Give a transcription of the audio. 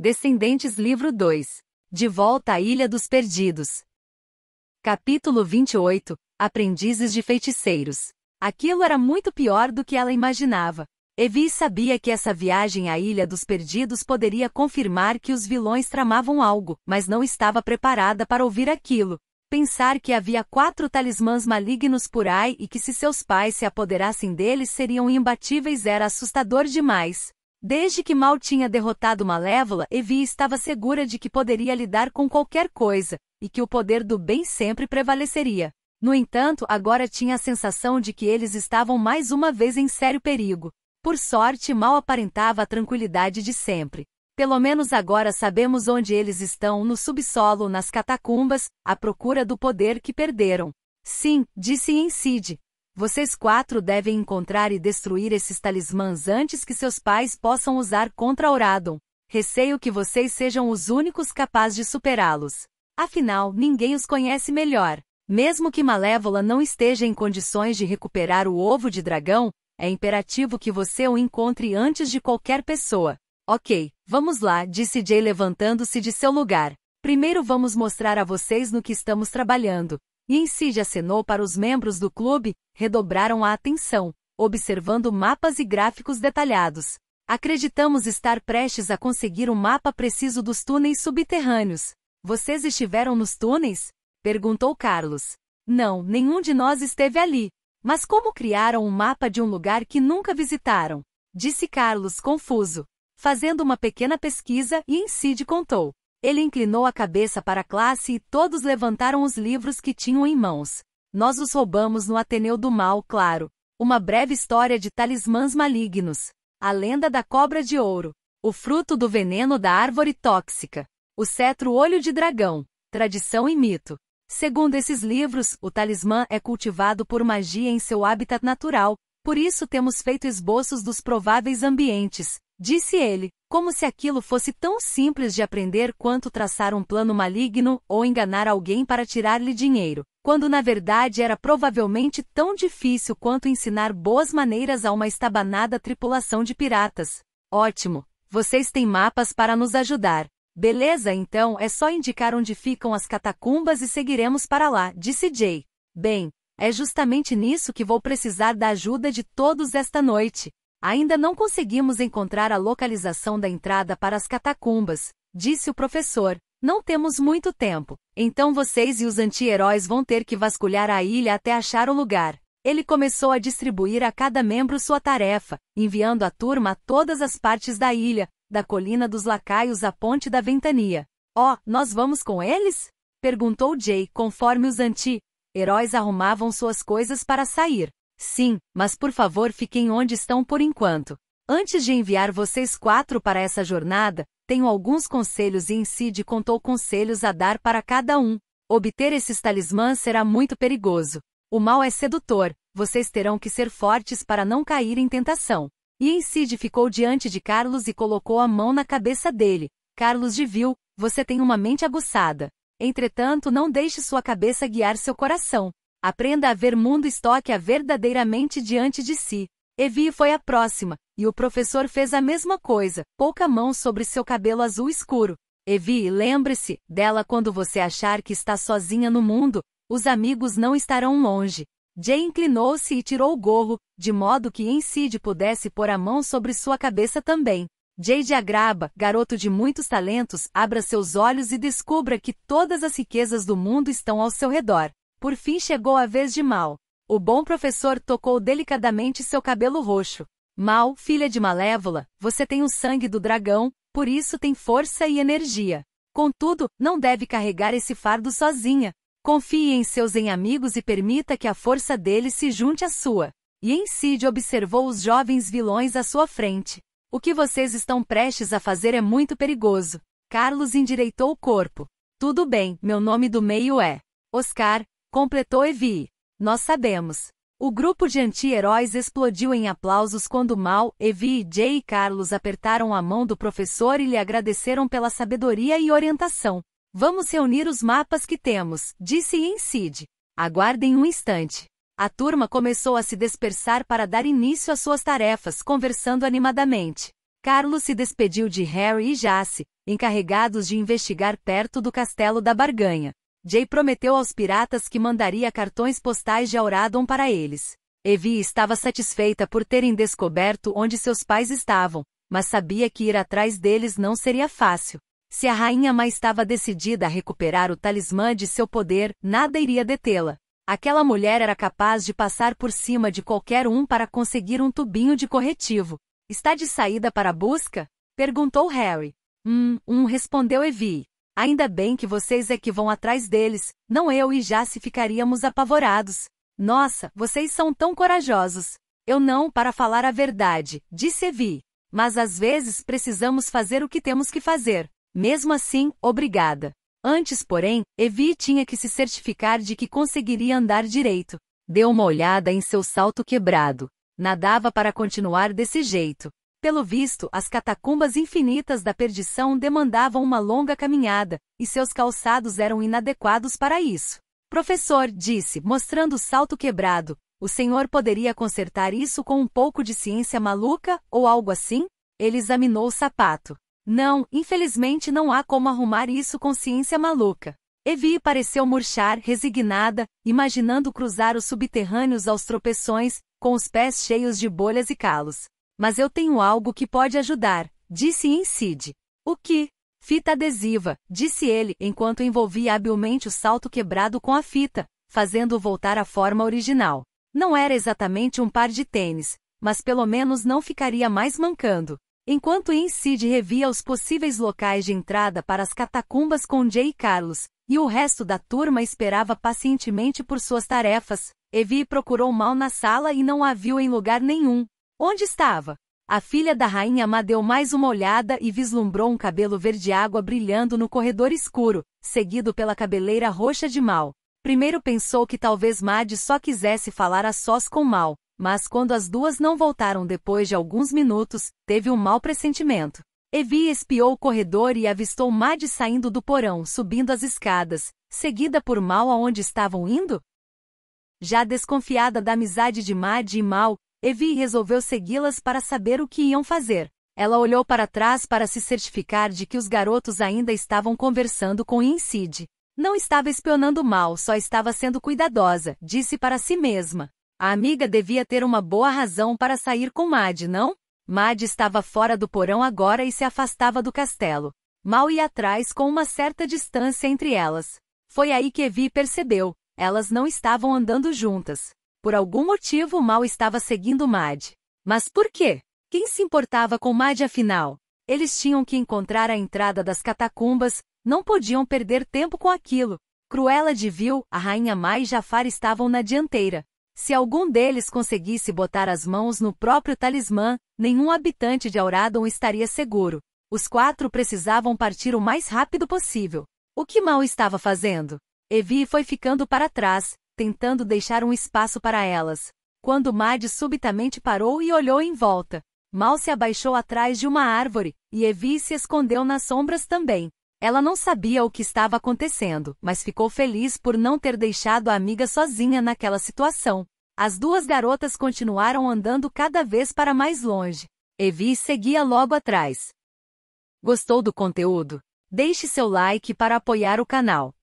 Descendentes Livro 2. De volta à Ilha dos Perdidos. Capítulo 28. Aprendizes de feiticeiros. Aquilo era muito pior do que ela imaginava. Evi sabia que essa viagem à Ilha dos Perdidos poderia confirmar que os vilões tramavam algo, mas não estava preparada para ouvir aquilo. Pensar que havia quatro talismãs malignos por aí e que se seus pais se apoderassem deles seriam imbatíveis era assustador demais. Desde que Mal tinha derrotado Malévola, Evie estava segura de que poderia lidar com qualquer coisa, e que o poder do bem sempre prevaleceria. No entanto, agora tinha a sensação de que eles estavam mais uma vez em sério perigo. Por sorte, Mal aparentava a tranquilidade de sempre. Pelo menos agora sabemos onde eles estão, no subsolo, nas catacumbas, à procura do poder que perderam. Sim, disse Incide, vocês quatro devem encontrar e destruir esses talismãs antes que seus pais possam usar contra Auradon. Receio que vocês sejam os únicos capazes de superá-los. Afinal, ninguém os conhece melhor. Mesmo que Malévola não esteja em condições de recuperar o ovo de dragão, é imperativo que você o encontre antes de qualquer pessoa. Ok, vamos lá, disse Jay levantando-se de seu lugar. Primeiro vamos mostrar a vocês no que estamos trabalhando. Yensid acenou para os membros do clube, redobraram a atenção, observando mapas e gráficos detalhados. Acreditamos estar prestes a conseguir um mapa preciso dos túneis subterrâneos. Vocês estiveram nos túneis? perguntou Carlos. Não, nenhum de nós esteve ali. Mas como criaram um mapa de um lugar que nunca visitaram? disse Carlos, confuso. Fazendo uma pequena pesquisa, e Incide contou. Ele inclinou a cabeça para a classe e todos levantaram os livros que tinham em mãos. Nós os roubamos no Ateneu do Mal, claro. Uma breve história de talismãs malignos. A lenda da cobra de ouro. O fruto do veneno da árvore tóxica. O cetro olho de dragão. Tradição e mito. Segundo esses livros, o talismã é cultivado por magia em seu hábitat natural, por isso temos feito esboços dos prováveis ambientes, disse ele. Como se aquilo fosse tão simples de aprender quanto traçar um plano maligno ou enganar alguém para tirar-lhe dinheiro, quando na verdade era provavelmente tão difícil quanto ensinar boas maneiras a uma estabanada tripulação de piratas. Ótimo! Vocês têm mapas para nos ajudar. Beleza, então é só indicar onde ficam as catacumbas e seguiremos para lá, disse Jay. Bem, é justamente nisso que vou precisar da ajuda de todos esta noite. Ainda não conseguimos encontrar a localização da entrada para as catacumbas, disse o professor. Não temos muito tempo, então vocês e os anti-heróis vão ter que vasculhar a ilha até achar o lugar. Ele começou a distribuir a cada membro sua tarefa, enviando a turma a todas as partes da ilha, da colina dos lacaios à ponte da ventania. Ó, oh, nós vamos com eles? perguntou Jay, conforme os anti-heróis arrumavam suas coisas para sair. Sim, mas por favor fiquem onde estão por enquanto. Antes de enviar vocês quatro para essa jornada, tenho alguns conselhos e Incide contou conselhos a dar para cada um. Obter esses talismãs será muito perigoso. O mal é sedutor, vocês terão que ser fortes para não cair em tentação. E Incide ficou diante de Carlos e colocou a mão na cabeça dele. Carlos de viu, você tem uma mente aguçada. Entretanto, não deixe sua cabeça guiar seu coração. Aprenda a ver mundo estoque a verdadeiramente diante de si. Evi foi a próxima, e o professor fez a mesma coisa, pouca mão sobre seu cabelo azul escuro. Evi, lembre-se dela quando você achar que está sozinha no mundo, os amigos não estarão longe. Jay inclinou-se e tirou o gorro, de modo que Encide pudesse pôr a mão sobre sua cabeça também. Jay de Agraba, garoto de muitos talentos, abra seus olhos e descubra que todas as riquezas do mundo estão ao seu redor. Por fim chegou a vez de Mal. O bom professor tocou delicadamente seu cabelo roxo. Mal, filha de Malévola, você tem o sangue do dragão, por isso tem força e energia. Contudo, não deve carregar esse fardo sozinha. Confie em seus amigos e permita que a força deles se junte à sua. E em observou os jovens vilões à sua frente. O que vocês estão prestes a fazer é muito perigoso. Carlos endireitou o corpo. Tudo bem, meu nome do meio é Oscar, Completou Evi. Nós sabemos. O grupo de anti-heróis explodiu em aplausos quando Mal, Evi, Jay e Carlos apertaram a mão do professor e lhe agradeceram pela sabedoria e orientação. Vamos reunir os mapas que temos, disse Incid. Aguardem um instante. A turma começou a se dispersar para dar início às suas tarefas, conversando animadamente. Carlos se despediu de Harry e Jace, encarregados de investigar perto do castelo da barganha. Jay prometeu aos piratas que mandaria cartões postais de Auradon para eles. Evie estava satisfeita por terem descoberto onde seus pais estavam, mas sabia que ir atrás deles não seria fácil. Se a rainha mais estava decidida a recuperar o talismã de seu poder, nada iria detê-la. Aquela mulher era capaz de passar por cima de qualquer um para conseguir um tubinho de corretivo. Está de saída para a busca? perguntou Harry. Hum, hum, respondeu Evie. Ainda bem que vocês é que vão atrás deles, não eu e já se ficaríamos apavorados. Nossa, vocês são tão corajosos. Eu não, para falar a verdade, disse Evi. Mas às vezes precisamos fazer o que temos que fazer. Mesmo assim, obrigada. Antes, porém, Evi tinha que se certificar de que conseguiria andar direito. Deu uma olhada em seu salto quebrado. Nadava para continuar desse jeito. Pelo visto, as catacumbas infinitas da perdição demandavam uma longa caminhada, e seus calçados eram inadequados para isso. Professor, disse, mostrando o salto quebrado, o senhor poderia consertar isso com um pouco de ciência maluca, ou algo assim? Ele examinou o sapato. Não, infelizmente não há como arrumar isso com ciência maluca. Evie pareceu murchar, resignada, imaginando cruzar os subterrâneos aos tropeções, com os pés cheios de bolhas e calos. Mas eu tenho algo que pode ajudar, disse Incide. O que? Fita adesiva, disse ele, enquanto envolvia habilmente o salto quebrado com a fita, fazendo-o voltar à forma original. Não era exatamente um par de tênis, mas pelo menos não ficaria mais mancando. Enquanto Incide revia os possíveis locais de entrada para as catacumbas com Jay e Carlos, e o resto da turma esperava pacientemente por suas tarefas, Evie procurou Mal na sala e não a viu em lugar nenhum, Onde estava? A filha da rainha Má deu mais uma olhada e vislumbrou um cabelo verde-água brilhando no corredor escuro, seguido pela cabeleira roxa de Mal. Primeiro pensou que talvez Mad só quisesse falar a sós com Mal, mas quando as duas não voltaram depois de alguns minutos, teve um mau pressentimento. Evi espiou o corredor e avistou Mad saindo do porão, subindo as escadas, seguida por Mal aonde estavam indo? Já desconfiada da amizade de Mad e Mal, Evi resolveu segui-las para saber o que iam fazer. Ela olhou para trás para se certificar de que os garotos ainda estavam conversando com Incid. Não estava espionando mal, só estava sendo cuidadosa, disse para si mesma. A amiga devia ter uma boa razão para sair com Mad, não? Mad estava fora do porão agora e se afastava do castelo. Mal ia atrás com uma certa distância entre elas. Foi aí que Evi percebeu, elas não estavam andando juntas. Por algum motivo, Mal estava seguindo Mad. Mas por quê? Quem se importava com Mad afinal? Eles tinham que encontrar a entrada das catacumbas, não podiam perder tempo com aquilo. Cruella de Vil, a rainha Mai e Jafar estavam na dianteira. Se algum deles conseguisse botar as mãos no próprio talismã, nenhum habitante de Auradon estaria seguro. Os quatro precisavam partir o mais rápido possível. O que Mal estava fazendo? Evie foi ficando para trás, tentando deixar um espaço para elas, quando Mad subitamente parou e olhou em volta. Mal se abaixou atrás de uma árvore, e Evi se escondeu nas sombras também. Ela não sabia o que estava acontecendo, mas ficou feliz por não ter deixado a amiga sozinha naquela situação. As duas garotas continuaram andando cada vez para mais longe. Evi seguia logo atrás. Gostou do conteúdo? Deixe seu like para apoiar o canal.